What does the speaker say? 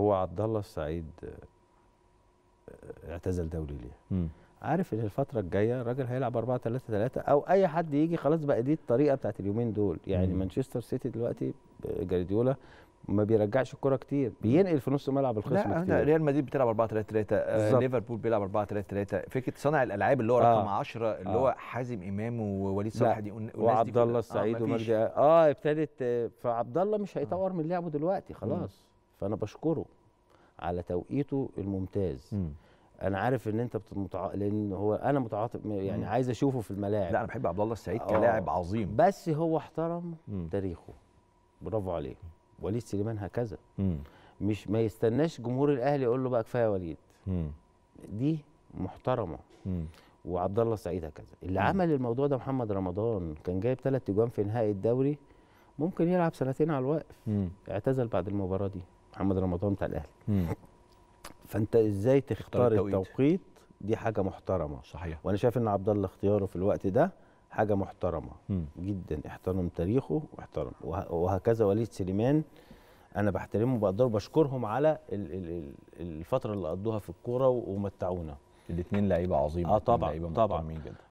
هو عبد الله السعيد آه، اعتزل دولي ليه عارف ان الفتره الجايه الراجل هيلعب 4 3 3 او اي حد يجي خلاص بقى دي الطريقه بتاعت اليومين دول يعني مانشستر سيتي دلوقتي آه، جارديولا ما بيرجعش الكره كتير بينقل في نص ملعب الخصم لا كتير ريال مدريد بتلعب 4 3 3 آه ليفربول بيلعب 4 3 3 فكره صانع الالعاب اللي هو آه. رقم 10 اللي آه. هو حازم امام ووليد صلاح دي وعبد الله السعيد آه ومجدي اه ابتدت فعبد الله مش هيطور آه. من لعبه دلوقتي خلاص م. فانا بشكره على توقيته الممتاز م. انا عارف ان انت بتمتع... لان هو انا متعاطف يعني م. عايز اشوفه في الملاعب لا انا بحب عبد الله السعيد آه. كلاعب عظيم بس هو احترم م. تاريخه برافو عليه وليد سليمان هكذا م. مش ما يستناش جمهور الاهلي يقول له بقى كفايه يا وليد م. دي محترمه م. وعبد الله السعيد هكذا اللي م. عمل الموضوع ده محمد رمضان كان جايب ثلاث اجوان في نهائي الدوري ممكن يلعب سنتين على الواقف مم. اعتزل بعد المباراه دي محمد رمضان بتاع الاهلي فانت ازاي تختار التوقيت. التوقيت دي حاجه محترمه صحيح وانا شايف ان عبد الله اختياره في الوقت ده حاجه محترمه مم. جدا احترم تاريخه واحترم وهكذا وليد سليمان انا بحترمه وبقدره وبشكرهم على الفتره اللي قضوها في الكوره ومتعونا الاثنين لعيبه عظيمه اه طبعا طبعا جدا.